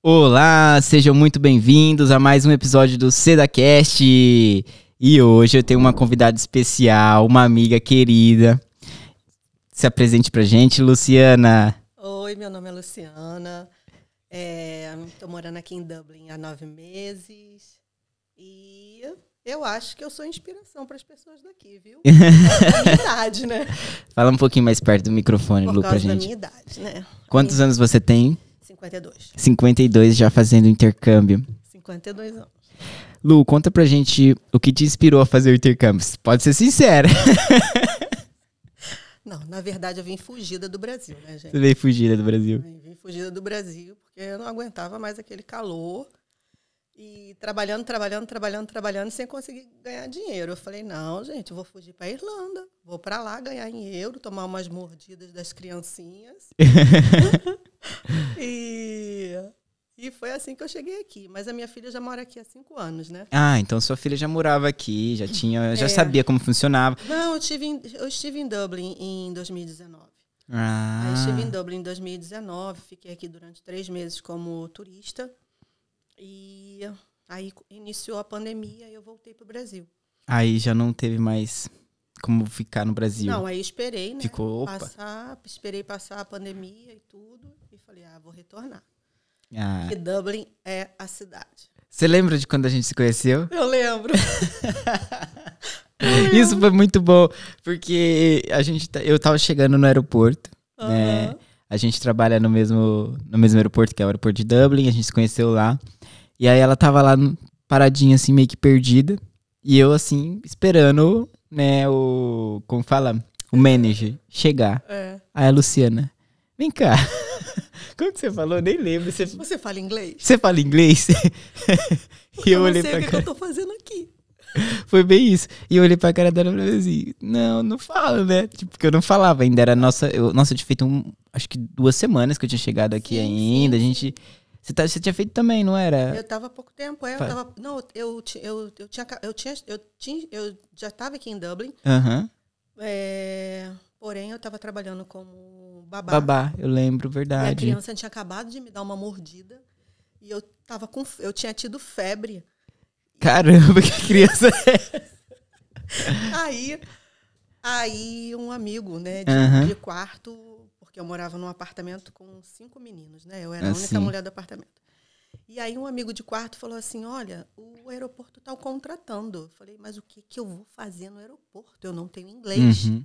Olá, sejam muito bem-vindos a mais um episódio do SedaCast. E hoje eu tenho uma convidada especial, uma amiga querida. Se apresente pra gente, Luciana. Oi, meu nome é Luciana. Estou é, morando aqui em Dublin há nove meses. E eu acho que eu sou inspiração para as pessoas daqui, viu? minha idade, né? Fala um pouquinho mais perto do microfone, Por Lu, pra gente. Da minha idade, né? Quantos é. anos você tem? 52. 52 já fazendo intercâmbio. 52 anos. Lu, conta pra gente o que te inspirou a fazer o intercâmbio. Pode ser sincera. Não, na verdade eu vim fugida do Brasil, né, gente? Você veio fugida do Brasil. Eu vim fugida do Brasil, porque eu não aguentava mais aquele calor e trabalhando, trabalhando, trabalhando, trabalhando, sem conseguir ganhar dinheiro. Eu falei, não, gente, vou fugir para Irlanda. Vou para lá ganhar dinheiro, tomar umas mordidas das criancinhas. e, e foi assim que eu cheguei aqui. Mas a minha filha já mora aqui há cinco anos, né? Ah, então sua filha já morava aqui, já tinha, já é. sabia como funcionava. Não, eu, tive em, eu estive em Dublin em 2019. Ah. Eu estive em Dublin em 2019, fiquei aqui durante três meses como turista. E aí iniciou a pandemia e eu voltei para o Brasil. Aí já não teve mais como ficar no Brasil. Não, aí esperei, né? Ficou, opa. Passar, esperei passar a pandemia e tudo. E falei, ah, vou retornar. Ah. Porque Dublin é a cidade. Você lembra de quando a gente se conheceu? Eu lembro. Isso foi muito bom, porque a gente, tá, eu tava chegando no aeroporto, uhum. né? A gente trabalha no mesmo, no mesmo aeroporto, que é o aeroporto de Dublin, a gente se conheceu lá. E aí ela tava lá paradinha, assim, meio que perdida. E eu, assim, esperando, né, o. Como fala? O manager chegar. É. Aí a Luciana, vem cá. Como que você falou? Nem lembro. Você, você fala inglês? Você fala inglês? e eu, eu olhei pra não sei o que, que eu tô fazendo aqui. Foi bem isso. E eu olhei pra cara dela e falei assim: não, não fala, né? Tipo, porque eu não falava ainda. Era nossa. Eu, nossa, eu tinha feito um, acho que duas semanas que eu tinha chegado aqui sim, ainda. Sim. A gente. Você, tá, você tinha feito também, não era? Eu tava há pouco tempo, é, eu tava, Não, eu, eu, eu, tinha, eu, tinha, eu, tinha, eu já estava aqui em Dublin. Uhum. É, porém, eu estava trabalhando como babá. Babá, eu lembro, verdade. E a criança tinha acabado de me dar uma mordida. E eu tava com. Eu tinha tido febre. Caramba, que criança é Aí, aí um amigo, né, de, uhum. de, quarto, porque eu morava num apartamento com cinco meninos, né? Eu era assim. a ah, única mulher do apartamento. E aí um amigo de quarto falou assim, olha, o aeroporto tá o contratando. Eu falei, mas o que, que eu vou fazer no aeroporto? Eu não tenho inglês. Uhum.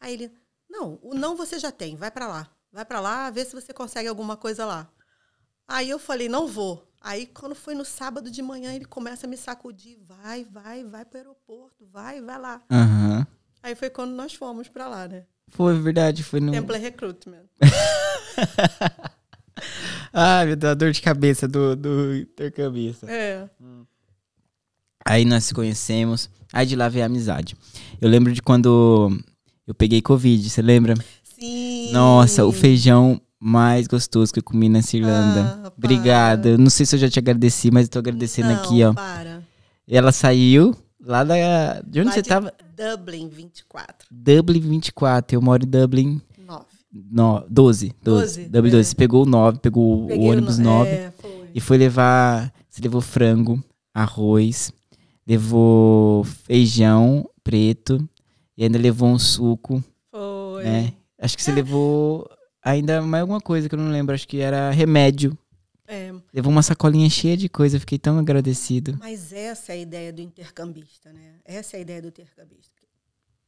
Aí ele, não, o não você já tem, vai para lá. Vai para lá, vê se você consegue alguma coisa lá. Aí eu falei, não vou. Aí, quando foi no sábado de manhã, ele começa a me sacudir. Vai, vai, vai pro aeroporto, vai, vai lá. Uhum. Aí foi quando nós fomos pra lá, né? Foi verdade, foi no. Temple Recruitment. ah, me dá dor de cabeça do, do intercambista. É. Hum. Aí nós se conhecemos. Aí de lá veio a amizade. Eu lembro de quando eu peguei Covid, você lembra? Sim. Nossa, o feijão mais gostoso que eu comi nessa Irlanda. Ah, Obrigada. não sei se eu já te agradeci, mas eu tô agradecendo não, aqui, ó. Para. Ela saiu lá da. De onde lá você de tava? Dublin 24. Dublin 24. Eu moro em Dublin. 9. No, 12. 12. 12. Dublin é. 12. Você pegou o 9, pegou Peguei o ônibus 9. É, foi. E foi levar. Você levou frango, arroz, levou feijão preto e ainda levou um suco. Foi. Né? Acho que você ah, levou ainda mais alguma coisa que eu não lembro, acho que era remédio. É. Levou uma sacolinha cheia de coisa, fiquei tão agradecido. Mas essa é a ideia do intercambista, né? Essa é a ideia do intercambista.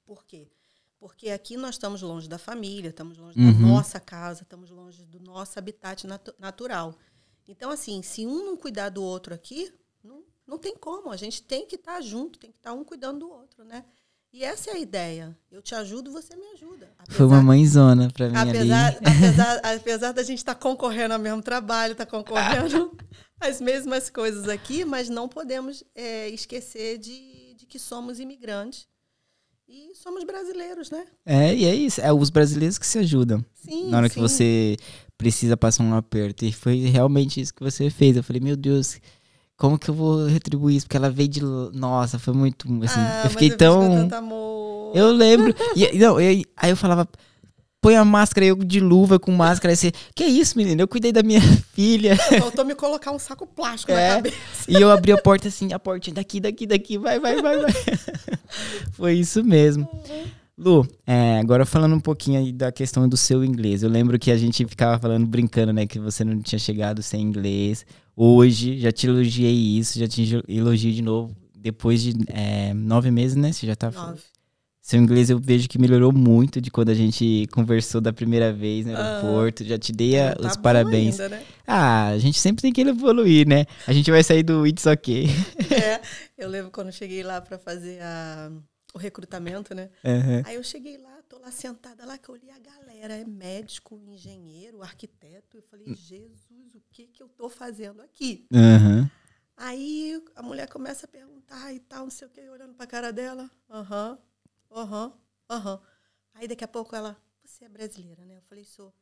Por quê? Porque aqui nós estamos longe da família, estamos longe uhum. da nossa casa, estamos longe do nosso habitat nat natural. Então, assim, se um não cuidar do outro aqui, não, não tem como. A gente tem que estar tá junto, tem que estar tá um cuidando do outro, né? E essa é a ideia. Eu te ajudo, você me ajuda. Apesar, Foi uma mãezona para mim apesar, ali. Apesar, apesar da gente estar tá concorrendo ao mesmo trabalho, estar tá concorrendo às mesmas coisas aqui, mas não podemos é, esquecer de, de que somos imigrantes. E somos brasileiros, né? É, e é isso. É os brasileiros que se ajudam. Sim, Na hora sim. que você precisa passar um aperto. E foi realmente isso que você fez. Eu falei, meu Deus, como que eu vou retribuir isso? Porque ela veio de. Nossa, foi muito. Assim, ah, eu fiquei tão. Eu lembro. e, não, eu, aí eu falava. Põe a máscara, eu de luva com máscara. Aí você, que isso, menina? Eu cuidei da minha filha. Faltou me colocar um saco plástico é, na cabeça. E eu abri a porta assim, a portinha daqui, daqui, daqui, vai, vai, vai, vai. Foi isso mesmo. Lu, é, agora falando um pouquinho aí da questão do seu inglês. Eu lembro que a gente ficava falando, brincando, né? Que você não tinha chegado sem inglês hoje, já te elogiei isso, já te elogiei de novo. Depois de é, nove meses, né? Você já tá. Nove. Seu inglês eu vejo que melhorou muito de quando a gente conversou da primeira vez no ah. aeroporto. Ah, já te dei ah, a, tá os parabéns. Ainda, né? Ah, a gente sempre tem que evoluir, né? A gente vai sair do It's OK. É, eu lembro quando cheguei lá para fazer a, o recrutamento, né? Uhum. Aí eu cheguei lá, lá sentada lá que eu li a galera, é médico, engenheiro, arquiteto. Eu falei, hum. Jesus, o que que eu tô fazendo aqui? Uhum. Aí a mulher começa a perguntar e tal, não sei o que, olhando a cara dela. Aham, aham, aham. Aí daqui a pouco ela, você é brasileira, né? Eu falei, sou.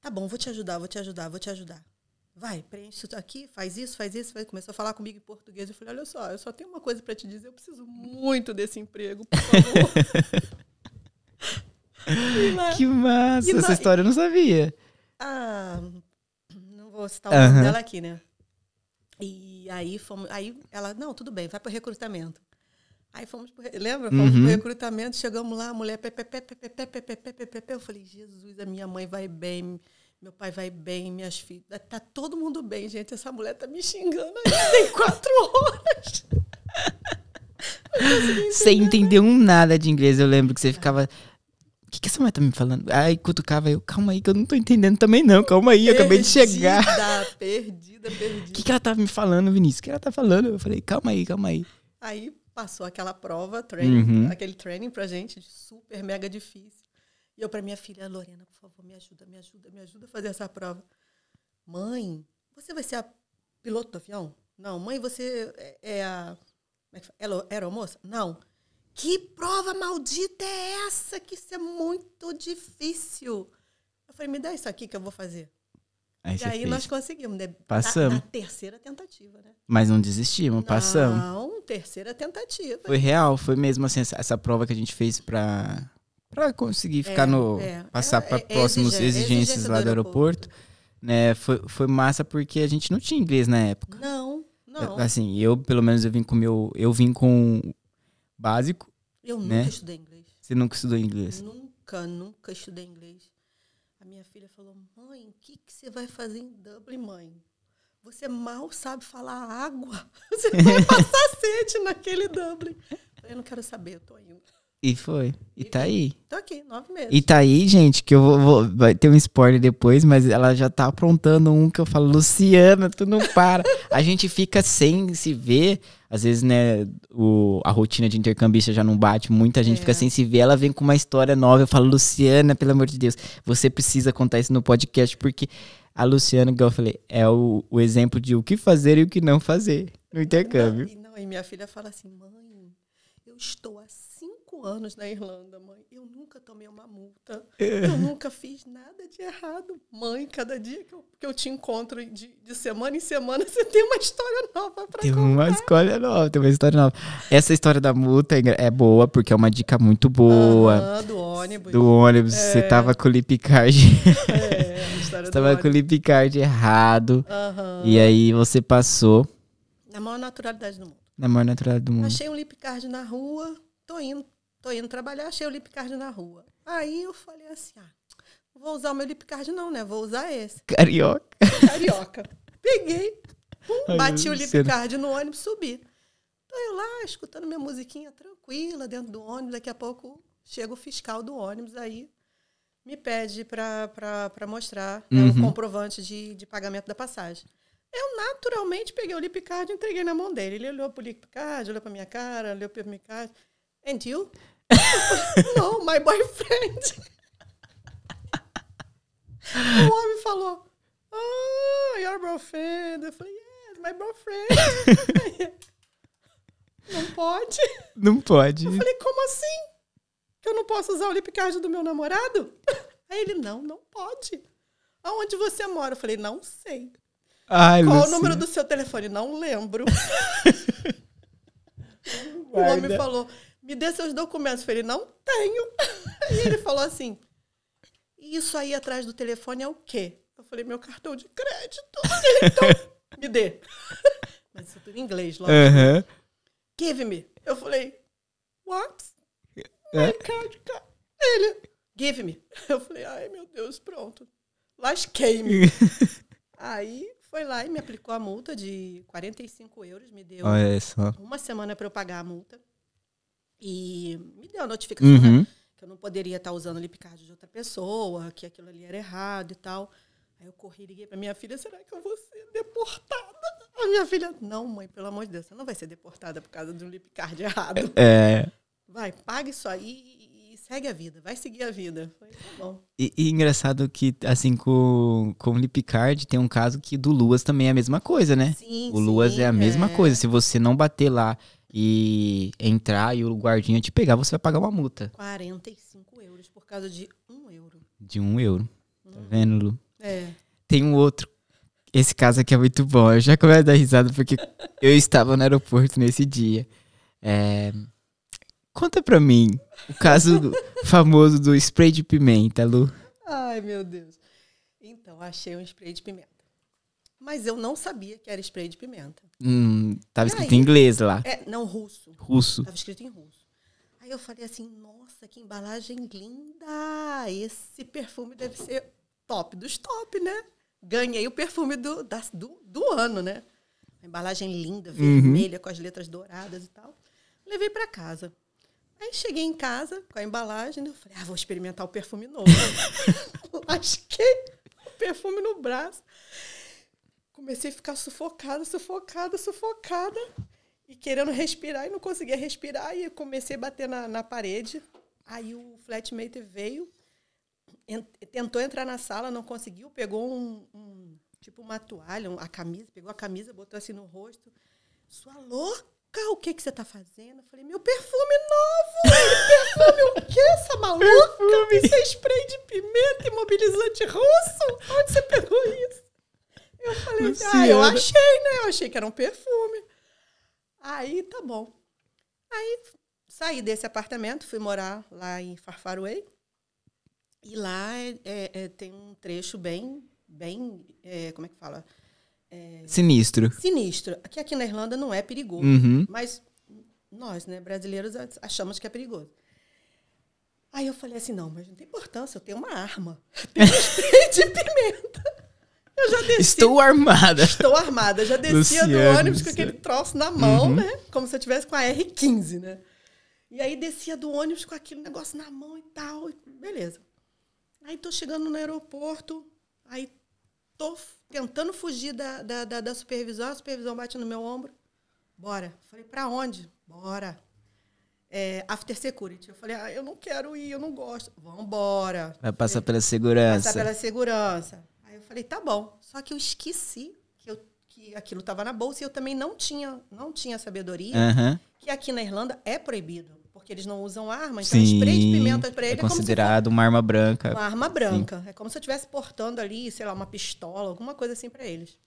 Tá bom, vou te ajudar, vou te ajudar, vou te ajudar. Vai, preenche isso aqui, faz isso, faz isso. Começou a falar comigo em português. Eu falei, olha só, eu só tenho uma coisa para te dizer, eu preciso muito desse emprego, por favor. que massa! Essa história eu não sabia. Ah, não vou citar o nome uhum. dela aqui, né? E aí fomos. Aí ela, não, tudo bem, vai para o recrutamento. Aí fomos, pro, lembra? Fomos uhum. pro recrutamento, chegamos lá, a mulher, pé, pé, pé, pé, pé, pé, pé, pé, pé, pé, Eu falei, Jesus, a minha mãe vai bem, meu pai vai bem, minhas filhas. Tá todo mundo bem, gente. Essa mulher tá me xingando aí, tem quatro horas. Sem entender um nada de inglês. Eu lembro que você ficava o que, que essa mulher tá me falando? Aí cutucava eu, calma aí, que eu não tô entendendo também não, calma aí, eu acabei de chegar. Perdida, perdida, perdida. O que, que ela tava tá me falando, Vinícius? O que ela tá falando? Eu falei, calma aí, calma aí. Aí passou aquela prova, training, uhum. aquele training pra gente, super mega difícil. E eu pra minha filha, Lorena, por favor, me ajuda, me ajuda, me ajuda a fazer essa prova. Mãe, você vai ser a piloto do avião? Não. Mãe, você é, é a... Como é que fala? Aeromoça? Não. Não que prova maldita é essa? Que isso é muito difícil. Eu falei, me dá isso aqui que eu vou fazer. Aí e aí fez. nós conseguimos, né? Passamos. Na, na, terceira tentativa, né? Mas não desistimos, passamos. Não, terceira tentativa. Foi real, foi mesmo assim, essa, essa prova que a gente fez para para conseguir ficar é, no é, passar para é, é, próximos exigência, exigências exigência lá do aeroporto, do aeroporto né? Foi, foi massa porque a gente não tinha inglês na época. Não, não. É, assim, eu pelo menos eu vim com meu eu vim com básico. Eu né? nunca né? estudei inglês. Você nunca estudou inglês? Nunca, nunca estudei inglês. A minha filha falou: mãe, o que, que você vai fazer em Dublin, mãe? Você mal sabe falar água. Você vai passar sede naquele Dublin. Eu não quero saber, eu tô indo. E foi. E, e tá aí. Tô aqui, nove meses. E tá aí, gente, que eu vou, vou, Vai ter um spoiler depois, mas ela já tá aprontando um que eu falo, Luciana, tu não para. a gente fica sem se ver. Às vezes, né, o, a rotina de intercambista já não bate, muita gente é. fica sem se ver. Ela vem com uma história nova. Eu falo, Luciana, pelo amor de Deus, você precisa contar isso no podcast, porque a Luciana, igual eu falei, é o, o exemplo de o que fazer e o que não fazer no intercâmbio. Não, e, não, e minha filha fala assim, mãe eu estou há cinco anos na Irlanda, mãe. Eu nunca tomei uma multa. É. Eu nunca fiz nada de errado. Mãe, cada dia que eu, que eu te encontro, de, de semana em semana, você tem uma história nova pra tem contar. Tem uma escolha nova, tem uma história nova. Essa história da multa é, é boa, porque é uma dica muito boa. Ah, do ônibus. Do ônibus. É. Você tava com o lipcard. É, a história você tava com o lipcard errado. Uhum. E aí você passou. Na maior naturalidade do mundo. Na maior naturalidade do mundo. Achei um lip card na rua, tô indo, tô indo trabalhar, achei o lip card na rua. Aí eu falei assim, ah, vou usar o meu lip card não, né? Vou usar esse. Carioca. Carioca. Peguei, pum, bati o lip card no ônibus, subi. Tô eu lá, escutando minha musiquinha tranquila dentro do ônibus, daqui a pouco chega o fiscal do ônibus aí, me pede para mostrar né, uhum. o comprovante de, de pagamento da passagem. Eu naturalmente peguei o Lipcard e entreguei na mão dele. Ele olhou para o Lipcard, olhou para minha cara, olhou para o Lipcard. And you? no, my boyfriend. o homem falou, oh, your boyfriend. Eu falei, yes, my boyfriend. não pode. Não pode. Eu falei, como assim? Que eu não posso usar o lipcard do meu namorado? Aí ele, não, não pode. Aonde você mora? Eu falei, não sei. Ai, Qual Lucinha. o número do seu telefone? Não lembro. o homem né? falou: me dê seus documentos. Eu falei: não tenho. E ele falou assim: isso aí atrás do telefone é o quê? Eu falei: meu cartão de crédito. Ele, então, me dê. Mas isso tudo em inglês, logo. Né? Give me. Eu falei: what? É. Ele, give me. Eu falei: ai meu Deus, pronto. Lasquei-me. aí foi lá e me aplicou a multa de 45 euros, me deu ah, é uma semana para eu pagar a multa. E me deu a notificação uhum. Né, que eu não poderia estar tá usando o lipcard de outra pessoa, que aquilo ali era errado e tal. Aí eu corri e liguei para minha filha, será que eu vou ser deportada? A minha filha, não, mãe, pelo amor de Deus, você não vai ser deportada por causa de um lipcard errado. É. Vai, paga isso aí segue a vida, vai seguir a vida. Foi tá bom. E, e, engraçado que, assim, com, com o Lipcard, tem um caso que do Luas também é a mesma coisa, né? Sim, o Luas é a é. mesma coisa. Se você não bater lá e entrar e o guardinha te pegar, você vai pagar uma multa. 45 euros por causa de um euro. De um euro. Tá hum. Tá vendo, Lu? É. Tem um outro esse caso aqui é muito bom. Eu já começo a dar risada porque eu estava no aeroporto nesse dia. É, Conta pra mim o caso famoso do spray de pimenta, Lu. Ai, meu Deus. Então, achei um spray de pimenta. Mas eu não sabia que era spray de pimenta. Hum, tava e escrito aí, em inglês lá. É, não, russo. Russo. Tava escrito em russo. Aí eu falei assim, nossa, que embalagem linda! Esse perfume deve ser top dos top, né? Ganhei o perfume do, da, do, do ano, né? Uma embalagem linda, uhum. vermelha, uhum. com as letras douradas e tal. Levei para casa. Aí cheguei em casa com a embalagem, né? eu falei, ah, vou experimentar o perfume novo. Lasquei o perfume no braço. Comecei a ficar sufocada, sufocada, sufocada. E querendo respirar e não conseguia respirar. E comecei a bater na, na parede. Aí o flatmate veio, ent tentou entrar na sala, não conseguiu, pegou um, um tipo uma toalha, um, a camisa, pegou a camisa, botou assim no rosto. Sua louca! Cá, o que, que você tá fazendo? Eu falei, meu perfume novo! perfume o quê, essa maluca? você Isso é spray de pimenta, imobilizante russo? Onde você pegou isso? Eu falei, Luciana. Assim, ah, eu achei, né? Eu achei que era um perfume. Aí, tá bom. Aí, saí desse apartamento, fui morar lá em Farfaruei. E lá é, é, é, tem um trecho bem, bem, é, como é que fala? É, sinistro. Sinistro. Aqui aqui na Irlanda não é perigoso. Uhum. Mas nós, né, brasileiros, achamos que é perigoso. Aí eu falei assim, não, mas não tem importância, eu tenho uma arma. Tenho de pimenta. Eu já desci. Estou armada. Estou armada. já descia do ônibus com aquele troço na mão, uhum. né? Como se eu tivesse com a R15, né? E aí descia do ônibus com aquele negócio na mão e tal. E beleza. Aí tô chegando no aeroporto, aí Tô tentando fugir da, da, da, da supervisão, a supervisão bate no meu ombro. Bora. Falei, para onde? Bora. É, after Security. Eu falei, ah, eu não quero ir, eu não gosto. Vambora. Vai passar pela segurança. Passar pela segurança. Aí eu falei, tá bom. Só que eu esqueci que, eu, que aquilo estava na bolsa e eu também não tinha, não tinha sabedoria uhum. que aqui na Irlanda é proibido porque eles não usam arma, então Sim, spray de pimenta para é ele é, considerado é uma arma branca. Uma arma branca. Sim. É como se eu estivesse portando ali, sei lá, uma pistola, alguma coisa assim para eles.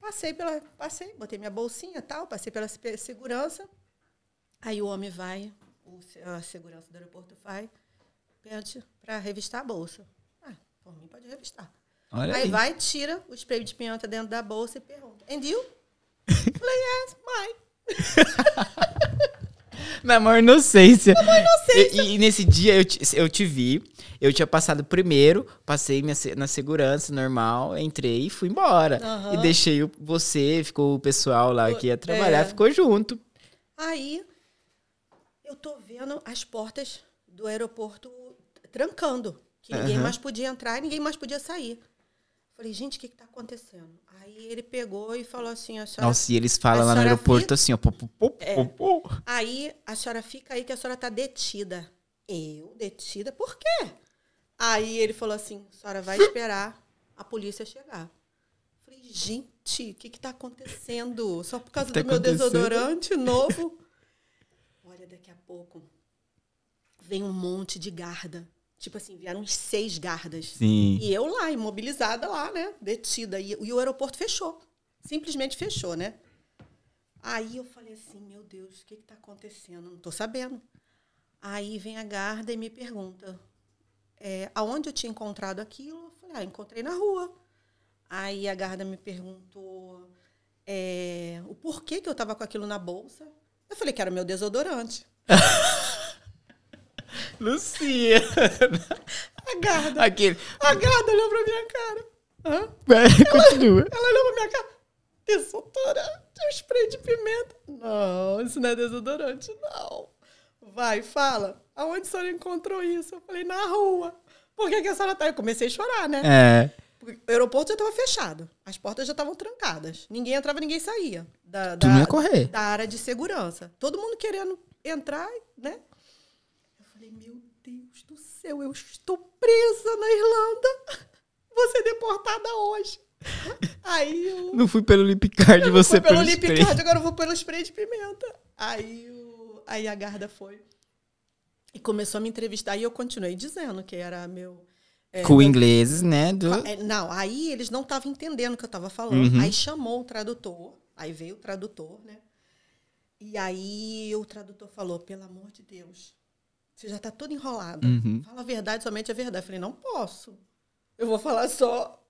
Passei pela, passei, botei minha bolsinha, tal, passei pela segurança. Aí o homem vai, a segurança do aeroporto vai, pede para revistar a bolsa. Ah, por mim pode revistar. Olha aí, aí vai, tira o spray de pimenta dentro da bolsa e pergunta: you? Falei, yes, é, mãe. Na maior inocência. Na maior inocência. E, e nesse dia eu te, eu te vi. Eu tinha passado primeiro, passei minha, na segurança normal, entrei e fui embora. Uhum. E deixei você, ficou o pessoal lá que ia trabalhar, é. ficou junto. Aí eu tô vendo as portas do aeroporto trancando. Que uhum. ninguém mais podia entrar e ninguém mais podia sair. Falei, gente, o que, que tá acontecendo? Aí ele pegou e falou assim: a senhora. Nossa, e eles falam lá no aeroporto fica... assim, ó. Pô, pô, pô, é. Aí a senhora fica aí que a senhora tá detida. Eu, detida? Por quê? Aí ele falou assim: a senhora vai esperar a polícia chegar. Eu falei, gente, o que que tá acontecendo? Só por causa que que tá do meu desodorante novo? Olha, daqui a pouco vem um monte de garda Tipo assim, vieram uns seis guardas. Sim. E eu lá, imobilizada lá, né? Detida. E, e o aeroporto fechou. Simplesmente fechou, né? Aí eu falei assim, meu Deus, o que está acontecendo? Não estou sabendo. Aí vem a guarda e me pergunta, é, aonde eu tinha encontrado aquilo? Eu falei, ah, encontrei na rua. Aí a guarda me perguntou é, o porquê que eu estava com aquilo na bolsa. Eu falei que era o meu desodorante. Luciana. Agarda. Aquele. Agarda olhou pra minha cara. Hã? É, continua. Ela, ela olhou pra minha cara. Desodorante, um spray de pimenta. Não, isso não é desodorante, não. Vai, fala. Aonde a senhora encontrou isso? Eu falei, na rua. Por que, que a senhora tá? Eu comecei a chorar, né? É. O aeroporto já estava fechado. As portas já estavam trancadas. Ninguém entrava, ninguém saía. Da, da, tu ia correr. Da área de segurança. Todo mundo querendo entrar, né? falei, meu Deus do céu, eu estou presa na Irlanda. Vou ser deportada hoje. Aí eu... Não fui pelo Lipcard, você pelo, pelo Lipcard, agora eu vou pelo spray de pimenta. Aí, eu... aí a Garda foi e começou a me entrevistar. Aí eu continuei dizendo que era meu... É, Com ingleses, né? Do... É, não, aí eles não estavam entendendo o que eu estava falando. Uhum. Aí chamou o tradutor, aí veio o tradutor, né? E aí o tradutor falou, pelo amor de Deus, você já está toda enrolada. Uhum. Fala a verdade, somente a verdade. Eu falei, não posso. Eu vou falar só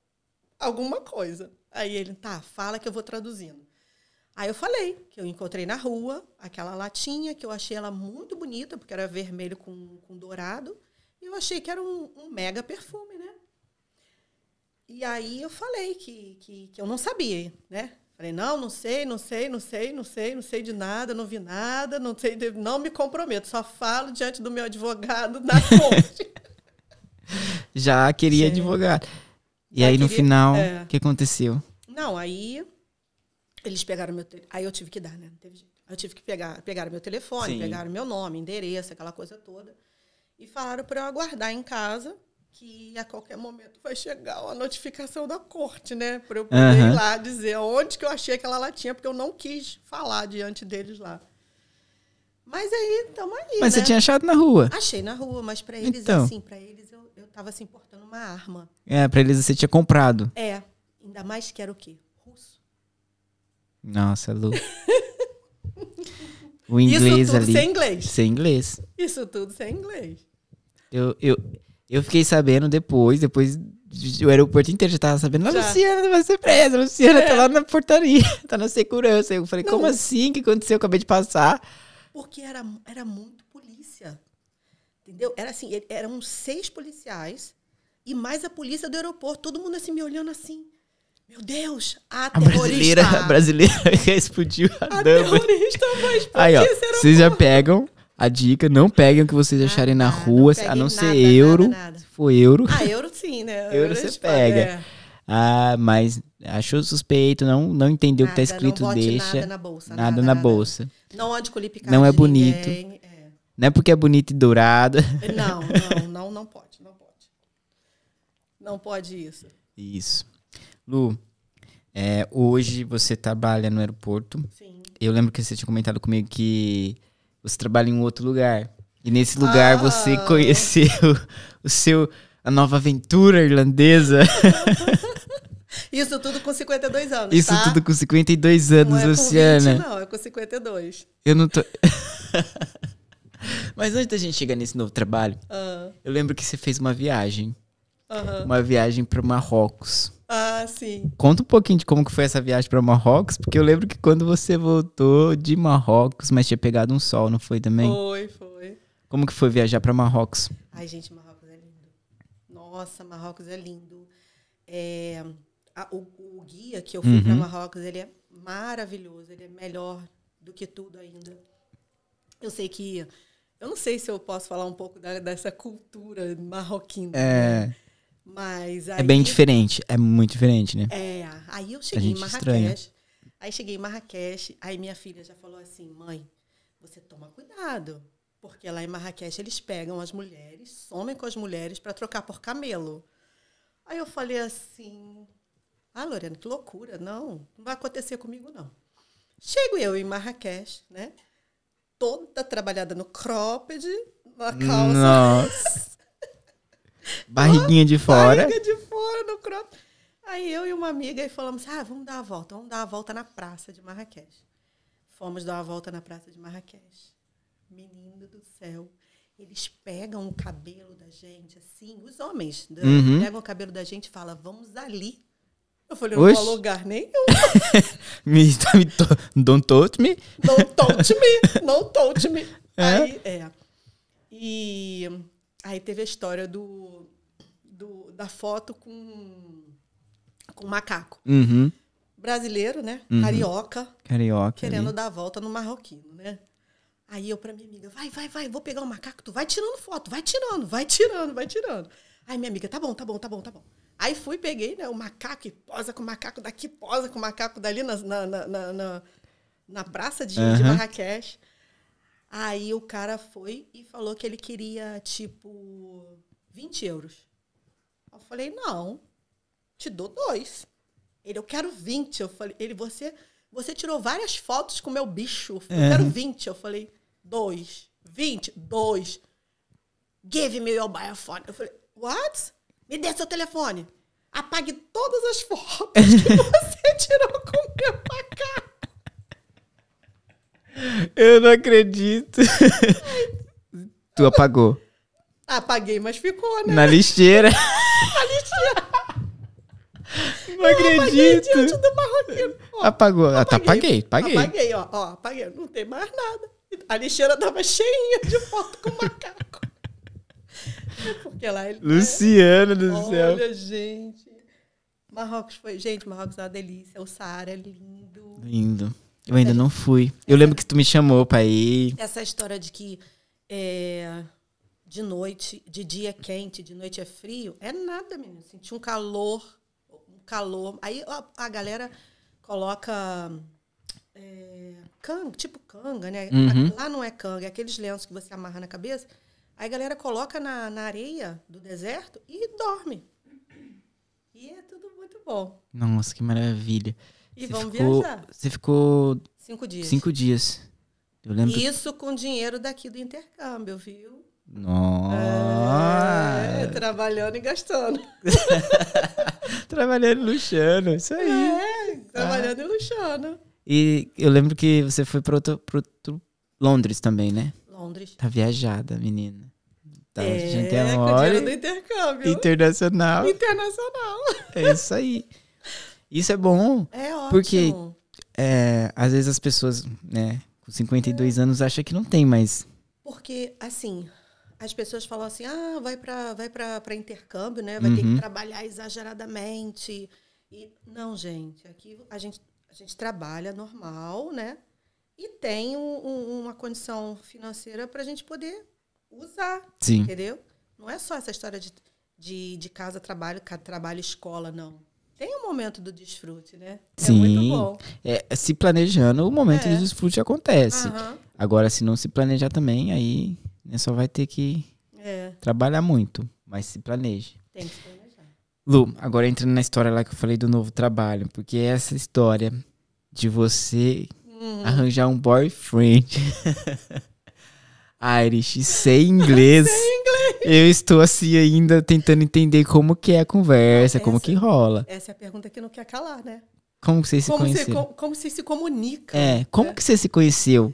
alguma coisa. Aí ele, tá, fala que eu vou traduzindo. Aí eu falei que eu encontrei na rua aquela latinha, que eu achei ela muito bonita, porque era vermelho com, com dourado. E eu achei que era um, um mega perfume, né? E aí eu falei que, que, que, eu não sabia, né? Falei, não, não sei, não sei, não sei, não sei, não sei de nada, não vi nada, não sei, não me comprometo, só falo diante do meu advogado na corte. Já queria Sim. advogado. E Já aí, queria, no final, é. o é... que aconteceu? Não, aí eles pegaram meu te... Aí eu tive que dar, né? Não teve jeito. Eu tive que pegar, pegaram meu telefone, Sim. pegaram meu nome, endereço, aquela coisa toda. E falaram para eu aguardar em casa que a qualquer momento vai chegar a notificação da corte, né? Para eu poder uhum. ir lá dizer onde que eu achei aquela latinha, porque eu não quis falar diante deles lá. Mas aí, estamos aí. Mas né? você tinha achado na rua? Achei na rua, mas para eles, então. assim, para eles eu, eu tava assim, importando uma arma. É, para eles você tinha comprado. É, ainda mais que era o quê? Russo. Nossa, é Lu. o inglês Isso tudo ali. Sem inglês. Sem inglês. Isso tudo sem inglês. Eu, eu, eu fiquei sabendo depois, depois o aeroporto inteiro já tava sabendo. A Luciana vai ser presa, a Luciana tá é. tá lá na portaria, tá na segurança. Eu falei, não. como assim? O que aconteceu? Eu acabei de passar. Porque era, era muito polícia. Entendeu? Era assim, eram seis policiais e mais a polícia do aeroporto. Todo mundo assim me olhando assim. Meu Deus, a, a Brasileira, a brasileira explodiu a, a terrorista vai explodir Aí, ó, vocês já pegam a dica. Não peguem o que vocês ah, acharem ah, na tá. rua, a não ser nada, euro. Nada, nada. Se for euro. Ah, euro sim, né? Euro, euro você pega. É. Ah, mas achou suspeito, não, não entendeu o que tá escrito, não deixa. Nada na bolsa. Nada, na bolsa. Não ande com Não é bonito. é. Não é porque é bonito e dourado. Não, não, não, não pode, não pode. Não pode isso. Isso. Lu, é, hoje você trabalha no aeroporto. Sim. Eu lembro que você tinha comentado comigo que você trabalha em um outro lugar. E nesse lugar ah. você conheceu o seu a nova aventura irlandesa. Isso tudo com 52 anos, Isso tá? tudo com 52 anos, não é Luciana. 20, não, é com 52. Eu não tô Mas antes da gente chegar nesse novo trabalho, ah. eu lembro que você fez uma viagem. Uhum. Uma viagem para Marrocos. Ah, sim. Conta um pouquinho de como que foi essa viagem para Marrocos, porque eu lembro que quando você voltou de Marrocos, mas tinha pegado um sol, não foi também? Foi, foi. Como que foi viajar para Marrocos? Ai, gente, Marrocos é lindo. Nossa, Marrocos é lindo. É, a, o, o, guia que eu fui uhum. para Marrocos, ele é maravilhoso, ele é melhor do que tudo ainda. Eu sei que eu não sei se eu posso falar um pouco da, dessa cultura marroquina. É. Né? Mas aí, É bem diferente, é muito diferente, né? É, aí eu cheguei em Marrakech. Estranha. Aí cheguei em Marrakech, aí minha filha já falou assim: "Mãe, você toma cuidado, porque lá em Marrakech eles pegam as mulheres, somem com as mulheres para trocar por camelo". Aí eu falei assim: "Ah, Lorena, que loucura, não, não vai acontecer comigo não". Chego eu em Marrakech, né? Toda trabalhada no cropped, na calça. Nossa. Barriguinha de fora. Barriga de fora no crop. Aí eu e uma amiga aí falamos, ah, vamos dar a volta, vamos dar a volta na praça de Marrakech. Fomos dar a volta na praça de Marrakech. Menino do céu. Eles pegam o cabelo da gente, assim, os homens né, uhum. pegam o cabelo da gente e falam, vamos ali. Eu falei, não vou lugar nenhum. me, don't touch me. Don't touch me. Don't touch me. É. Aí, é. E Aí teve a história do, do da foto com, com macaco. Uhum. Brasileiro, né? Uhum. Carioca. Carioca. Querendo ali. dar a volta no marroquino, né? Aí eu pra minha amiga, vai, vai, vai, vou pegar o um macaco, tu vai tirando foto, vai tirando, vai tirando, vai tirando. Aí minha amiga, tá bom, tá bom, tá bom, tá bom. Aí fui, peguei, né, o macaco e posa com o macaco daqui, posa com o macaco dali na, na, na, na, na praça de, uhum. de Marrakech. Aí o cara foi e falou que ele queria, tipo, 20 euros. Eu falei, não, te dou dois. Ele, eu quero 20. Eu falei, ele, você, você tirou várias fotos com meu bicho. Eu, falei, é. eu quero 20. Uhum. Eu falei, dois. 20, dois. Give me your phone. Eu falei, what? Me dê seu telefone. Apague todas as fotos que você tirou com meu pacote. Eu não acredito. tu apagou. Apaguei, mas ficou, né? Na lixeira. Na lixeira. Não eu acredito. Apaguei do marroquino. Ó, Apagou. Ah, tá, apaguei. Ah, apaguei, apaguei. Apaguei, ó, ó, apaguei. Não tem mais nada. A lixeira tava cheinha de foto com macaco. É porque lá ele. Luciano do Olha, céu. Olha, gente. Marrocos foi. Gente, Marrocos é uma delícia. O Saara é lindo. Lindo. Eu ainda não fui. Eu lembro que tu me chamou pra ir. Essa história de que é, de noite, de dia é quente, de noite é frio, é nada, menino. Senti um calor, um calor. Aí a, a galera coloca é, canga, tipo canga, né? Uhum. Lá não é canga, é aqueles lenços que você amarra na cabeça. Aí a galera coloca na, na areia do deserto e dorme. E é tudo muito bom. Nossa, que maravilha. E você ficou, viajar. Você ficou. Cinco dias. Cinco dias. Eu lembro. Isso com dinheiro daqui do intercâmbio, viu? Nossa! É, trabalhando e gastando. trabalhando e luxando, isso aí. É, ah. trabalhando ah. e luxando. E eu lembro que você foi para outro, pro outro Londres também, né? Londres. Tá viajada, menina. Tá, é, gente é com dinheiro do intercâmbio. Internacional. Internacional. É isso aí. Isso é bom. É ótimo. Porque é, às vezes as pessoas, né, com 52 é. anos acham que não tem, mais. Porque, assim, as pessoas falam assim: ah, vai para vai pra, intercâmbio, né? Vai uhum. ter que uhum. trabalhar exageradamente. E, não, gente, aqui a gente, a gente trabalha normal, né? E tem um, um, uma condição financeira para a gente poder usar. Sim. Entendeu? Não é só essa história de, de, de casa, trabalho, trabalho, escola, não tem um momento do desfrute, né? É Sim. É muito bom. É, se planejando, o momento é. desfrute acontece. Uhum. Agora, se não se planejar também, aí né, só vai ter que é. trabalhar muito. Mas se planeje. Tem que se planejar. Lu, agora entrando na história lá que eu falei do novo trabalho, porque é essa história de você uhum. arranjar um boyfriend. Irish, sem inglês. sem inglês eu estou assim ainda tentando entender como que é a conversa, essa, como que rola. Essa é a pergunta que não quer calar, né? Como você se conheceram? Como, como se comunica? É, como é. que você se conheceu?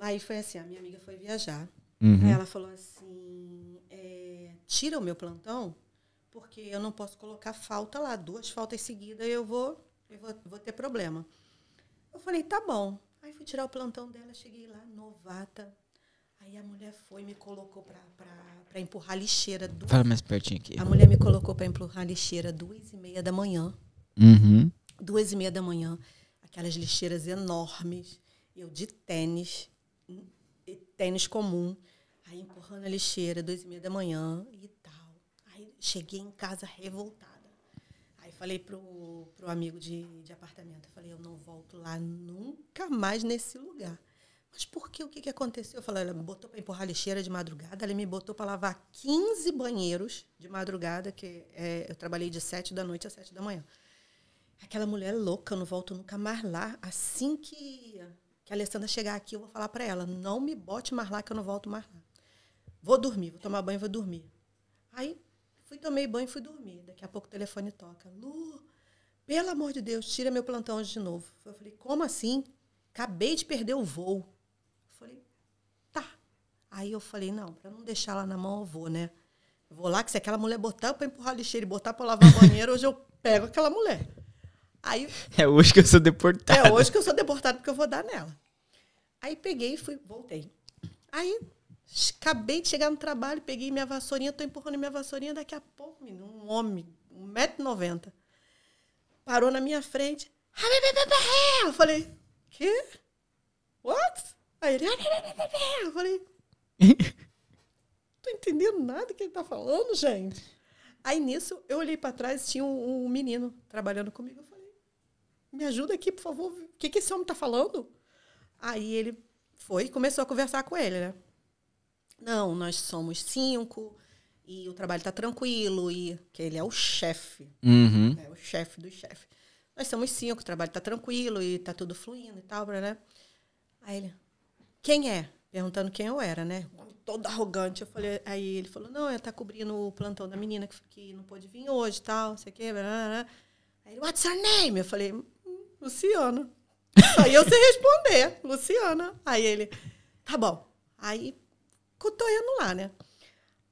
Aí foi assim, a minha amiga foi viajar. Uhum. Aí ela falou assim, é, tira o meu plantão, porque eu não posso colocar falta lá. Duas faltas seguidas eu vou, eu vou, vou ter problema. Eu falei, tá bom. Aí fui tirar o plantão dela, cheguei lá, novata, Aí a mulher foi e me colocou para pra, empurrar lixeira. Duas... Fala mais pertinho aqui. A mulher me colocou para empurrar lixeira duas e meia da manhã. Uhum. Duas e meia da manhã. Aquelas lixeiras enormes. Eu de tênis. Tênis comum. Aí empurrando a lixeira, duas e meia da manhã e tal. Aí cheguei em casa revoltada. Aí falei pro, pro amigo de, de apartamento, falei, eu não volto lá nunca mais nesse lugar. Mas por que? O que, que aconteceu? Eu falei, ela me botou para empurrar lixeira de madrugada, ela me botou para lavar 15 banheiros de madrugada, que é, eu trabalhei de 7 da noite a 7 da manhã. Aquela mulher louca, eu não volto nunca mais lá. Assim que, que a Alessandra chegar aqui, eu vou falar para ela, não me bote mais lá, que eu não volto mais lá. Vou dormir, vou tomar banho, e vou dormir. Aí, fui, tomei banho e fui dormir. Daqui a pouco o telefone toca. Lu, pelo amor de Deus, tira meu plantão hoje de novo. Eu falei, como assim? Acabei de perder o voo. Aí eu falei, não, para não deixar lá na mão, eu vou, né? Eu vou lá, que se aquela mulher botar para empurrar lixeira e botar para lavar banheiro, hoje eu pego aquela mulher. Aí, é hoje que eu sou deportada. É hoje que eu sou deportada, porque eu vou dar nela. Aí peguei e fui, voltei. Aí acabei de chegar no trabalho, peguei minha vassourinha, tô empurrando minha vassourinha, daqui a pouco, um homem, 1,90m, parou na minha frente. Eu falei, quê? What? Aí ele, ah, né, né, né, eu falei, tô entendendo nada que ele tá falando, gente. Aí nisso eu olhei para trás, tinha um, um, menino trabalhando comigo. Eu falei, me ajuda aqui, por favor. O que, que esse homem tá falando? Aí ele foi e começou a conversar com ele, né? Não, nós somos cinco e o trabalho tá tranquilo e que ele é o chefe, uhum. é o chefe do chefe. Nós somos cinco, o trabalho tá tranquilo e tá tudo fluindo e tal, né? Aí ele, quem é? perguntando quem eu era, né? Todo arrogante. Eu falei, aí ele falou, não, eu tá cobrindo o plantão da menina que, que não pôde vir hoje tal, sei o quê. Blá, blá. Aí ele, what's her name? Eu falei, hum, Luciana. aí eu sei responder, Luciana. Aí ele, tá bom. Aí cotoiando lá, né?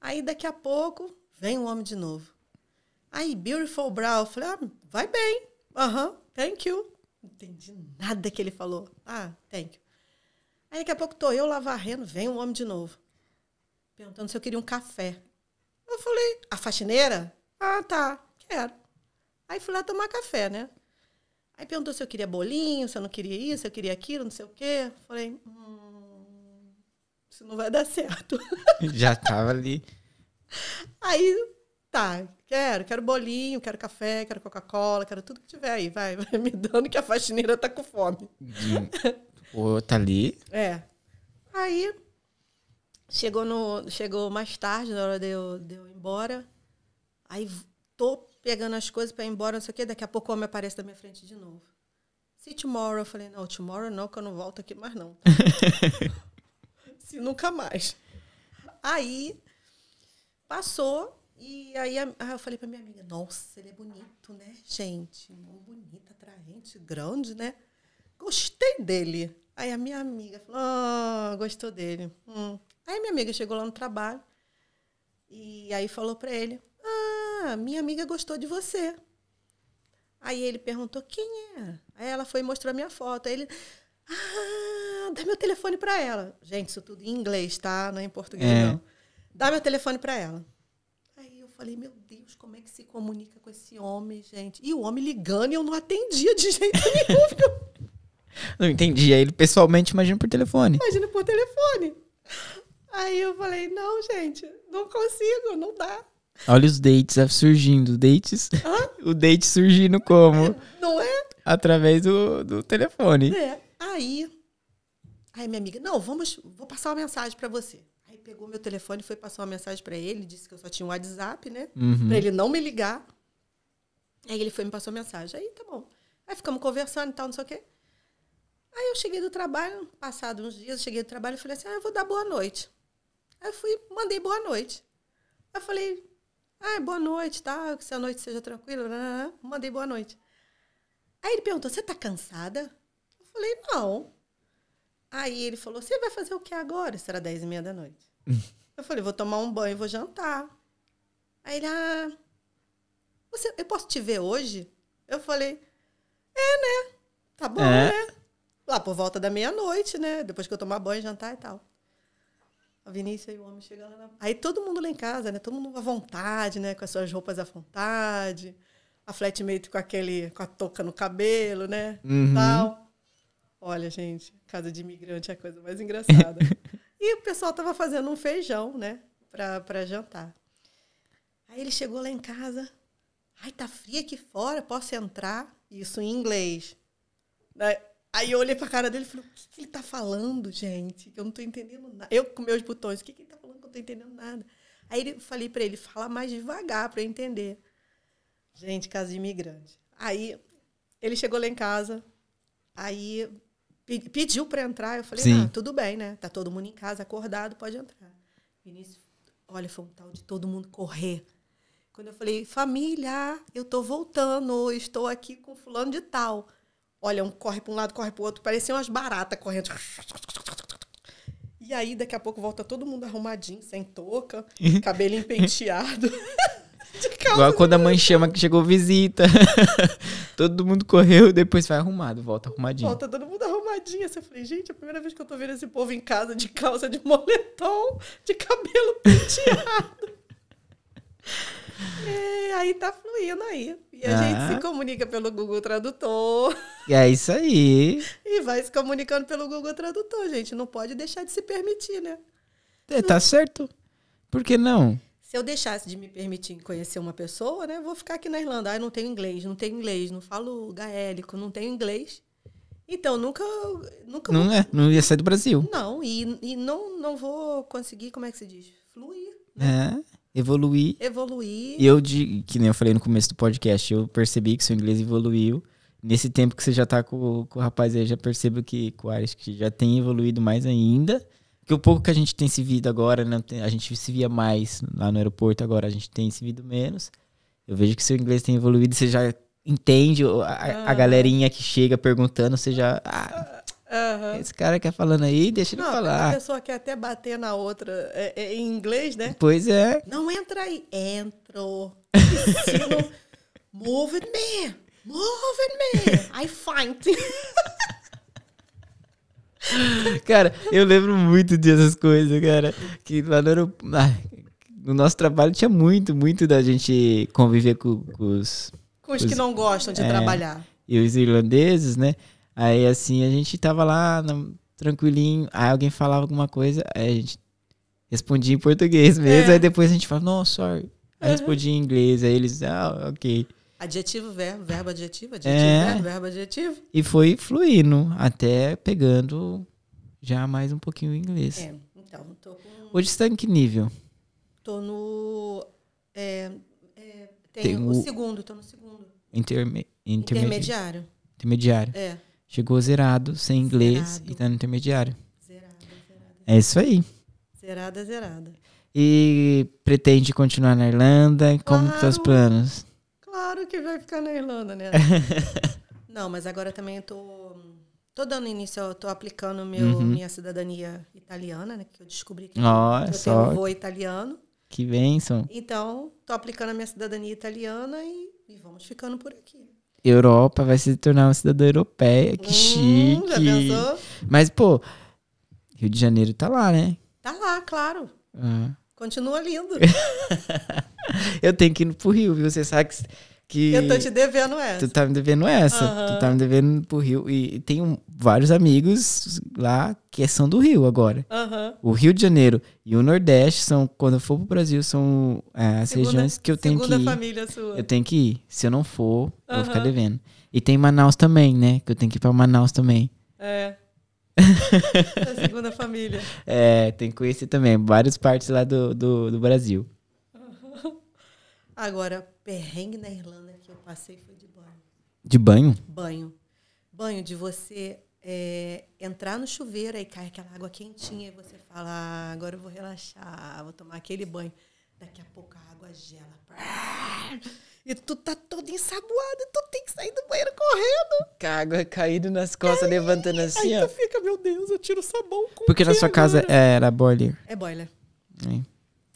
Aí daqui a pouco vem o um homem de novo. Aí, beautiful brow. Eu falei, ah, vai bem. Aham, uh -huh, thank you. Não entendi nada que ele falou. Ah, thank you. Aí daqui a pouco tô eu lá varrendo, vem um homem de novo. Perguntando se eu queria um café. Eu falei, a faxineira? Ah, tá, quero. Aí fui lá tomar café, né? Aí perguntou se eu queria bolinho, se eu não queria isso, se eu queria aquilo, não sei o quê. Falei, hum, isso não vai dar certo. Já tava ali. Aí, tá, quero, quero bolinho, quero café, quero Coca-Cola, quero tudo que tiver aí, vai, vai me dando que a faxineira tá com fome. Hum. Pô, tá ali. É. Aí chegou no chegou mais tarde, na hora de eu, de eu ir embora. Aí tô pegando as coisas para ir embora, não sei o quê, daqui a pouco o homem aparece na minha frente de novo. Se tomorrow, eu falei, não, tomorrow não, que eu não volto aqui mais não. Se nunca mais. Aí passou e aí, aí eu falei para minha amiga, nossa, ele é bonito, né, gente? Muito bonito, atraente, grande, né? Gostei dele. Aí a minha amiga falou: oh, gostou dele. Hum. Aí minha amiga chegou lá no trabalho e aí falou para ele: Ah, minha amiga gostou de você. Aí ele perguntou: Quem é? Aí ela foi e mostrou a minha foto. Aí ele: Ah, dá meu telefone para ela. Gente, isso tudo em inglês, tá? Não é em português, é. não. Dá meu telefone para ela. Aí eu falei: Meu Deus, como é que se comunica com esse homem, gente? E o homem ligando e eu não atendia de jeito nenhum. Não entendi ele pessoalmente, imagina por telefone. Imagina por telefone. Aí eu falei, não, gente, não consigo, não dá. Olha os dates surgindo, dates. Hã? O date surgindo como? Não é? Através do, do telefone. É. Aí, aí minha amiga, não, vamos, vou passar uma mensagem para você. Aí pegou meu telefone, foi passar uma mensagem para ele, disse que eu só tinha um WhatsApp, né? Uhum. Para ele não me ligar. Aí ele foi me passou mensagem. Aí tá bom. Aí ficamos conversando e tal, não sei o quê. Aí eu cheguei do trabalho, passado uns dias, eu cheguei do trabalho e falei assim: ah, eu vou dar boa noite. Aí eu fui, mandei boa noite. Aí eu falei: ah, boa noite, tá? Que se a noite seja tranquila. Né, né, né. Mandei boa noite. Aí ele perguntou: você tá cansada? Eu falei: não. Aí ele falou: você vai fazer o que agora? Isso era 10 e meia da noite. eu falei: vou tomar um banho, e vou jantar. Aí ele: ah, você, eu posso te ver hoje? Eu falei: é, né? Tá bom, é. né? Lá ah, por volta da meia-noite, né? Depois que eu tomar banho, jantar e tal. A Vinícius e o homem chegando lá. Aí todo mundo lá em casa, né? Todo mundo à vontade, né? Com as suas roupas à vontade. A flatmate com aquele... Com a touca no cabelo, né? Uhum. Tal. Olha, gente, casa de imigrante é a coisa mais engraçada. e o pessoal tava fazendo um feijão, né? Pra, pra jantar. Aí ele chegou lá em casa. Ai, tá frio aqui fora, posso entrar? Isso em inglês. Né? Aí eu olhei pra cara dele e falei, o que, que ele tá falando, gente? Que eu não tô entendendo nada. Eu com meus botões, o que, que ele tá falando que eu não tô entendendo nada? Aí eu falei para ele, fala mais devagar para eu entender. Gente, casa de imigrante. Aí ele chegou lá em casa, aí pediu para entrar. Eu falei, Sim. ah, tudo bem, né? Tá todo mundo em casa, acordado, pode entrar. Vinícius, olha, foi um tal de todo mundo correr. Quando eu falei, família, eu tô voltando, estou aqui com fulano de tal. Olha, um corre para um lado, corre para o outro, pareciam umas baratas correndo. E aí, daqui a pouco, volta todo mundo arrumadinho, sem touca, em penteado. Igual quando a mãe chama que chegou visita. todo mundo correu, depois vai arrumado, volta arrumadinho. Volta todo mundo arrumadinho. Eu falei, gente, é a primeira vez que eu tô vendo esse povo em casa de calça, de moletom, de cabelo penteado. É, aí tá fluindo aí. E a ah. gente se ah. comunica pelo Google Tradutor. E é isso aí. E vai se comunicando pelo Google Tradutor, gente. Não pode deixar de se permitir, né? É, tá certo. Por que não? Se eu deixasse de me permitir conhecer uma pessoa, né? Vou ficar aqui na Irlanda. Ah, não tenho inglês, não tenho inglês, não falo gaélico, não tenho inglês. Então, nunca. nunca não, vou... é, não ia sair do Brasil. Não, e, e não, não vou conseguir, como é que se diz? Fluir. Né? É evoluir. Evoluir. eu, de, que nem eu falei no começo do podcast, eu percebi que seu inglês evoluiu. Nesse tempo que você já tá com, com o rapaz aí, já percebo que com o Ares, que já tem evoluído mais ainda. que o pouco que a gente tem se vido agora, né, a gente se via mais lá no aeroporto, agora a gente tem se vido menos. Eu vejo que seu inglês tem evoluído, você já entende a, a ah. galerinha que chega perguntando, você já. Ah, Uhum. Esse cara que tá falando aí, deixa ele não, falar. A pessoa quer até bater na outra é, é, em inglês, né? Pois é. Não entra aí. Entro. Ensino. Move me. Move me. I find. cara, eu lembro muito dessas coisas, cara. Que lá no ah, No nosso trabalho tinha muito, muito da gente conviver com, com os. Com os, os que não gostam de é, trabalhar. E os irlandeses, né? Aí assim, a gente tava lá no, tranquilinho, aí alguém falava alguma coisa, aí a gente respondia em português é. mesmo, é. aí depois a gente fala, não, sorry. Aí respondia em inglês, aí eles, ah, ok. Adjetivo, verbo, verbo, adjetivo, adjetivo, é. verbo, verbo, adjetivo. E foi fluindo, até pegando já mais um pouquinho o inglês. É, então, tô com... Hoje está em que nível? Tô no... É, é, tenho Tem o, o, segundo, tô no segundo. Interme... Intermediário. Intermediário. É. Chegou zerado, sem inglês zerado. e tá no intermediário. Zerada, zerada. É isso aí. Zerada, zerada. E pretende continuar na Irlanda? Como tá claro, seus planos? Claro que vai ficar na Irlanda, né? Não, mas agora também eu tô, tô dando início, eu tô aplicando meu, uhum. minha cidadania italiana, né? Que eu descobri que oh, eu só. tenho um voo italiano. Que bênção. Então, tô aplicando a minha cidadania italiana e, e vamos ficando por aqui. Europa, vai se tornar uma cidadã europeia, que hum, chique. Já pensou? Mas, pô, Rio de Janeiro tá lá, né? Tá lá, claro. Ah. Continua lindo. eu tenho que ir pro Rio, viu? Você sabe que que. Eu tô te devendo essa. Tu tá me devendo essa. Uhum. Tu tá me devendo pro Rio. E, e tenho vários amigos lá que são do Rio agora. Uhum. O Rio de Janeiro e o Nordeste são, quando eu for pro Brasil, são é, as segunda, regiões que eu tenho que ir. família sua. Eu tenho que ir. Se eu não for, uhum. eu vou ficar devendo. E tem Manaus também, né? Que eu tenho que ir pra Manaus também. É. A segunda família. É, tem que conhecer também várias partes lá do, do, do Brasil. Agora, perrengue na Irlanda que eu passei foi de banho. De banho? Banho. Banho de você é, entrar no chuveiro e cai aquela água quentinha e você fala, ah, agora eu vou relaxar, vou tomar aquele banho. Daqui a pouco a água gela. E tu tá todo ensaboado e tu tem que sair do banheiro correndo. água caindo nas costas, levantando assim. Aí tu fica, meu Deus, eu tiro o sabão com Porque na sua agora? casa é, era boiler? É boiler. É.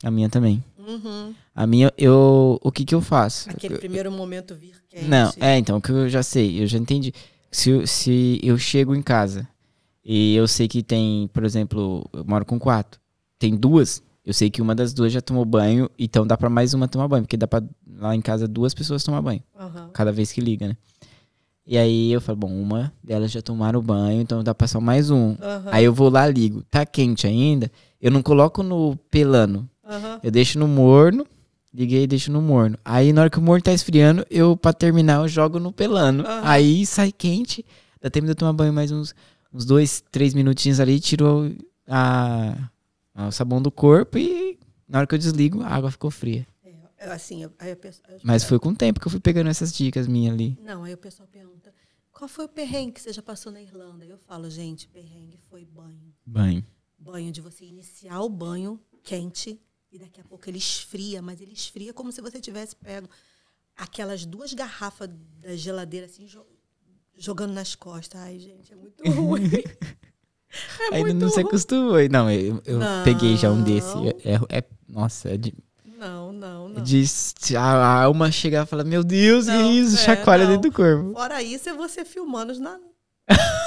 A minha também. Uhum. A minha, eu, o que que eu faço? Aquele eu, primeiro momento vir quente. Não, é, então, o que eu já sei, eu já entendi. Se, se eu chego em casa e eu sei que tem, por exemplo, eu moro com quatro, tem duas, eu sei que uma das duas já tomou banho, então dá para mais uma tomar banho, porque dá pra lá em casa duas pessoas tomar banho, uhum. cada vez que liga, né? E aí eu falo, bom, uma delas já tomaram banho, então dá pra só mais um. Uhum. Aí eu vou lá, ligo. Tá quente ainda? Eu não coloco no pelano. Uhum. Eu deixo no morno, liguei e deixo no morno. Aí na hora que o morno tá esfriando, eu, pra terminar, eu jogo no pelano. Uhum. Aí sai quente, dá tempo de eu tomar banho mais uns, uns dois, três minutinhos ali, tiro a, a, o sabão do corpo e na hora que eu desligo, a água ficou fria. É, assim, eu, eu eu Mas foi com o tempo que eu fui pegando essas dicas minhas ali. Não, aí o pessoal pergunta, qual foi o perrengue que você já passou na Irlanda? Eu falo, gente, perrengue foi banho. Banho. Banho de você iniciar o banho quente e daqui a pouco ele esfria, mas ele esfria como se você tivesse pego aquelas duas garrafas da geladeira assim jogando nas costas. Ai, gente, é muito ruim. É Ainda não se acostumou. Não, eu, eu não. peguei já um desse. É, é, é nossa, é de. Não, não, não. De a alma chegar e falar: Meu Deus, não, que isso, é, chacoalha não. dentro do corpo. Fora isso, é você filmando na.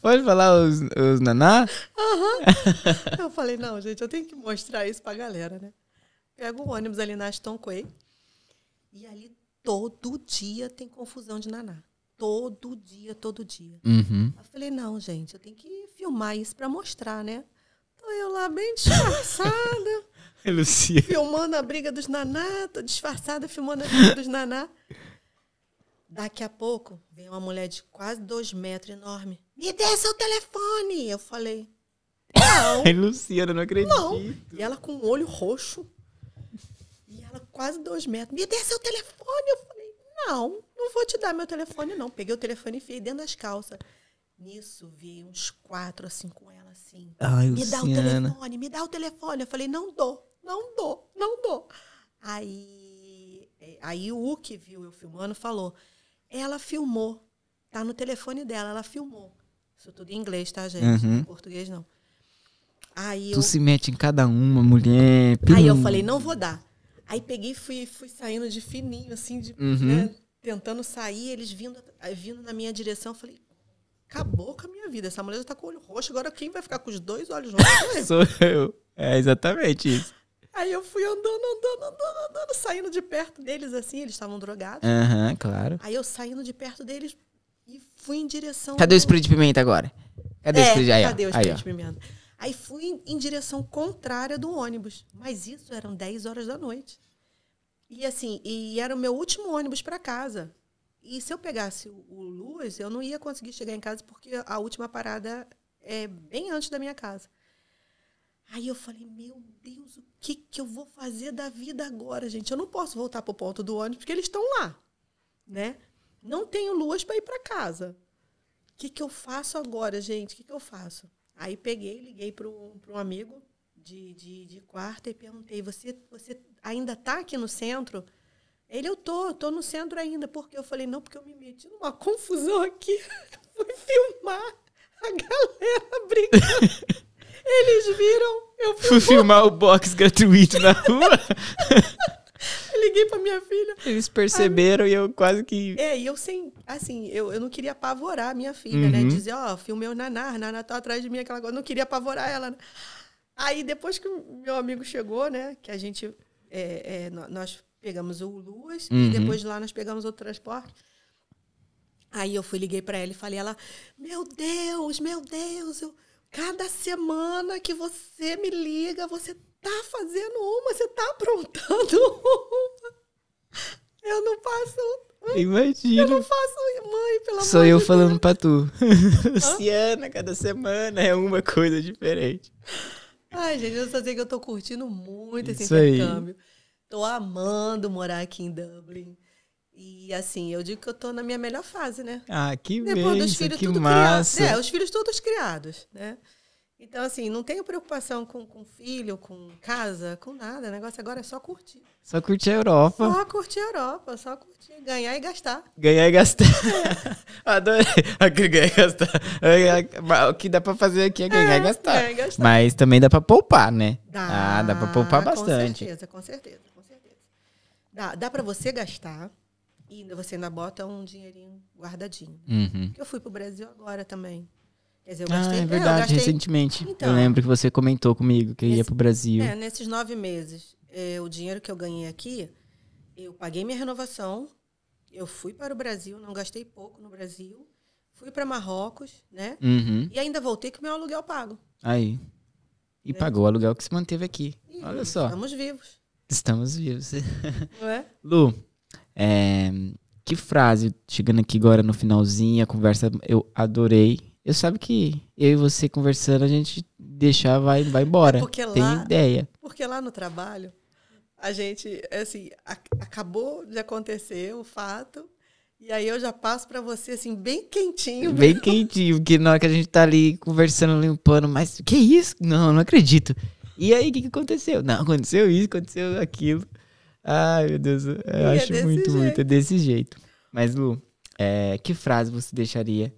Pode falar os, os naná? Uhum. Eu falei, não, gente, eu tenho que mostrar isso pra galera, né? Pego o ônibus ali na Aston Quay e ali todo dia tem confusão de naná. Todo dia, todo dia. Uhum. Eu falei, não, gente, eu tenho que filmar isso pra mostrar, né? Tô eu lá bem disfarçada. Lucia. Filmando a briga dos naná, tô disfarçada filmando a briga dos naná. Daqui a pouco, veio uma mulher de quase dois metros, enorme. Me dê seu telefone! Eu falei, não. Ai, Luciana, não acredito. Não. E ela com o olho roxo. E ela quase dois metros. Me dê seu telefone! Eu falei, não, não vou te dar meu telefone, não. Peguei o telefone e enfiei dentro das calças. Nisso, vi uns quatro, assim, com ela, assim. Ai, me Luciana. dá o telefone, me dá o telefone. Eu falei, não dou, não dou, não dou. Aí, eh, aí o que viu eu filmando falou... Ela filmou. Tá no telefone dela, ela filmou. Isso tudo em inglês, tá, gente? Uhum. Em português não. Aí eu... Tu se mete em cada uma, mulher. Pim. Aí eu falei, não vou dar. Aí peguei e fui, fui saindo de fininho, assim, de, uhum. né, tentando sair, eles vindo, eh, vindo na minha direção. Eu falei, acabou com a minha vida. Essa mulher já tá com o olho roxo, agora quem vai ficar com os dois olhos roxos? Sou eu. É exatamente isso. Aí eu fui andando, andando, andando, andando, saindo de perto deles assim, eles estavam drogados. Aham, uhum, claro. Aí eu saindo de perto deles e fui em direção. Cadê ao... o spray de pimenta agora? Cadê é, o spray de aí, Cadê o spray aí, de pimenta? Aí fui em, em direção contrária do ônibus. Mas isso eram 10 horas da noite. E assim, e era o meu último ônibus para casa. E se eu pegasse o, o Luz, eu não ia conseguir chegar em casa porque a última parada é bem antes da minha casa. Aí eu falei, meu Deus, o que, que eu vou fazer da vida agora, gente? Eu não posso voltar para o ponto do ônibus, porque eles estão lá, né? Não tenho luas para ir para casa. O que, que eu faço agora, gente? O que, que eu faço? Aí peguei, liguei para um amigo de, de, de quarta e perguntei, você, você ainda está aqui no centro? Ele, eu tô, tô no centro ainda. Porque eu falei, não, porque eu me meti numa confusão aqui. Fui filmar a galera brigando. Eles viram. Eu fui, fui filmar o box gratuito na rua. eu liguei pra minha filha. Eles perceberam e eu quase que. É, e eu sem. Assim, eu, eu não queria apavorar a minha filha, né? uhum. né? Dizer, ó, oh, filmei o Naná, Naná tá atrás de mim, aquela coisa. Eu não queria apavorar ela. Né? Aí depois que meu amigo chegou, né? Que a gente. É, é, nós pegamos o Luas uhum. e depois de lá nós pegamos outro transporte. Aí eu fui, liguei para ela e falei, ela, meu Deus, meu Deus, eu Cada semana que você me liga, você tá fazendo uma, você tá aprontando uma. Eu não faço. Imagina. Eu não faço, mãe, pelo Só sou eu de falando pra tu. Luciana, cada semana é uma coisa diferente. Ai, gente, eu só sei que eu tô curtindo muito Isso esse intercâmbio. Aí. Tô amando morar aqui em Dublin. E assim, eu digo que eu tô na minha melhor fase, né? Ah, que Depois dos filhos, que tudo massa. Criado, é Os filhos todos criados, né? Então, assim, não tenho preocupação com, com filho, com casa, com nada. O negócio agora é só curtir. Só curtir a Europa. Só curtir a Europa, só curtir. Ganhar e gastar. Ganhar e gastar. É. Adorei. ganhar e gastar. O que dá pra fazer aqui é ganhar, é, e, gastar. ganhar e gastar. Mas também dá pra poupar, né? Dá. Ah, dá pra poupar bastante. Com certeza, com certeza, com certeza. Dá, dá pra você gastar e você ainda bota um dinheirinho guardadinho. Uhum. Eu fui pro Brasil agora também. Quer dizer, eu ah, gastei... Ah, é verdade, gastei... recentemente. Então, eu lembro que você comentou comigo que nesse, ia pro Brasil. É, nesses nove meses, é, o dinheiro que eu ganhei aqui, eu paguei minha renovação, eu fui para o Brasil, não gastei pouco no Brasil, fui para Marrocos, né? Uhum. E ainda voltei com meu aluguel pago. Aí. E né? pagou o aluguel que se manteve aqui. E Olha só. Estamos vivos. Estamos vivos. É? Lu, é, que frase, chegando aqui agora no finalzinho, a conversa eu adorei. Eu sabe que eu e você conversando, a gente deixar vai, vai embora. É porque Tem lá, ideia. Porque lá no trabalho, a gente, assim, a, acabou de acontecer o fato, e aí eu já passo para você, assim, bem quentinho. Bem quentinho, porque na hora que a gente tá ali conversando, limpando, mas que isso? Não, não acredito. E aí, o que, que aconteceu? Não, aconteceu isso, aconteceu aquilo. Ai, meu Deus. Eu e é acho é muito, jeito. muito. É desse jeito. Mas, Lu, é, que frase você deixaria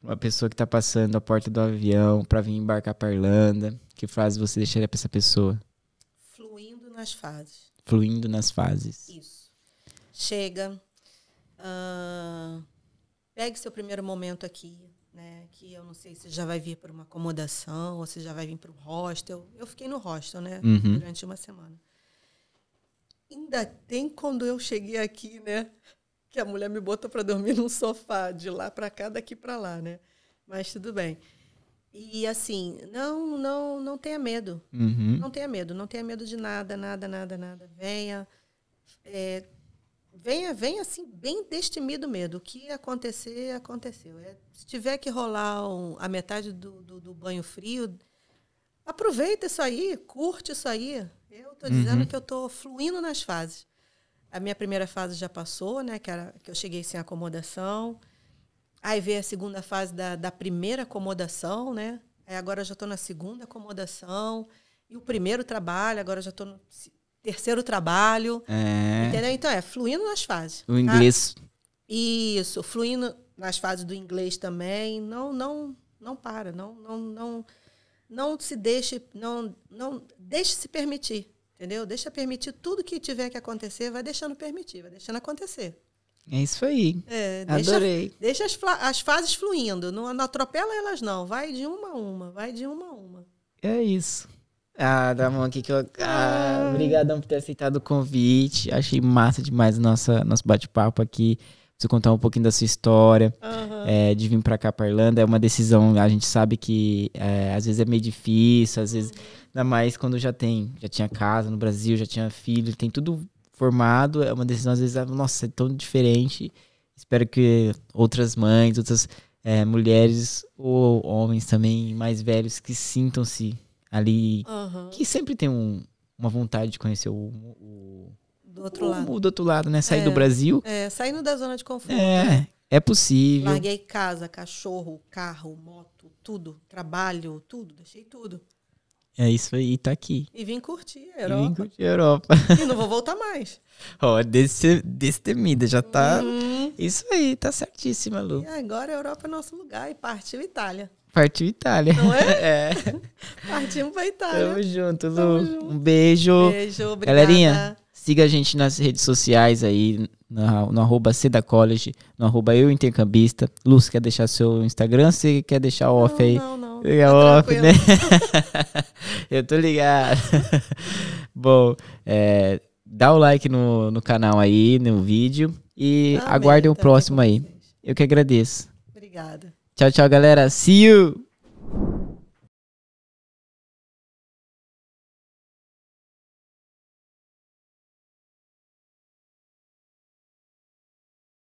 pra uma pessoa que tá passando a porta do avião para vir embarcar pra Irlanda? Que frase você deixaria pra essa pessoa? Fluindo nas fases. Fluindo nas fases. Isso. Chega. Uh, pegue seu primeiro momento aqui. Né, que eu não sei se já vai vir para uma acomodação ou se já vai vir para um hostel. Eu fiquei no hostel, né? Uhum. Durante uma semana. Ainda tem quando eu cheguei aqui, né? Que a mulher me botou para dormir num sofá, de lá para cá, daqui para lá, né? Mas tudo bem. E assim, não, não, não tenha medo. Uhum. Não tenha medo, não tenha medo de nada, nada, nada, nada. Venha, é, venha, venha assim, bem destemido medo. O que acontecer, aconteceu. É, se tiver que rolar um, a metade do, do, do banho frio, aproveita isso aí, curte isso aí. Eu tô uhum. dizendo que eu tô fluindo nas fases. A minha primeira fase já passou, né? Que, era, que eu cheguei sem acomodação. Aí veio a segunda fase da, da primeira acomodação, né? Aí agora eu já estou na segunda acomodação. E o primeiro trabalho, agora eu já estou no terceiro trabalho. É. Entendeu? Então é, fluindo nas fases. O tá? inglês. Tá? Isso, fluindo nas fases do inglês também. Não, não, não para, não, não, não não se deixe, não, não deixe se permitir, entendeu? Deixa permitir tudo que tiver que acontecer, vai deixando permitir, vai deixando acontecer. É isso aí. É, Adorei. Deixa, deixa as, as, fases fluindo, não, não atropela elas não, vai de uma a uma, vai de uma a uma. É isso. Ah, dá mão aqui que eu. Ah, ah, obrigadão por ter aceitado o convite. Achei massa demais o nosso bate-papo aqui preciso contar um pouquinho da sua história, uhum. é, de vir para cá, para Irlanda. É uma decisão, a gente sabe que é, às vezes é meio difícil, às vezes, ainda mais quando já tem, já tinha casa no Brasil, já tinha filho, tem tudo formado. É uma decisão, às vezes, é, nossa, é tão diferente. Espero que outras mães, outras é, mulheres ou homens também mais velhos que sintam-se ali, uhum. que sempre tem um, uma vontade de conhecer o, o do outro Ou lado. Do outro lado, né? Sair é, do Brasil. É, saindo da zona de conforto. É, né? é possível. Larguei casa, cachorro, carro, moto, tudo. Trabalho, tudo. Deixei tudo. É isso aí, tá aqui. E vim curtir a Europa. E vim curtir a Europa. e não vou voltar mais. Ó, oh, desse, destemida, já tá. Uhum. Isso aí, tá certíssima, Lu. E agora a Europa é nosso lugar e partiu Itália. Partiu Itália. Não é? é. Partimos pra Itália. Tamo junto, Lu. Tamo junto. Um beijo. Beijo, obrigada. Galerinha, Siga a gente nas redes sociais aí, no, no arroba Seda College, no arroba Eu Intercambista. Luz, quer deixar seu Instagram? Você quer deixar off não, aí? Não, não. tá off, né? Eu tô ligado. Bom, é, dá o like no, no canal aí, no vídeo. E Amém, aguardem o próximo aí. Eu que agradeço. Obrigada. Tchau, tchau, galera. See you!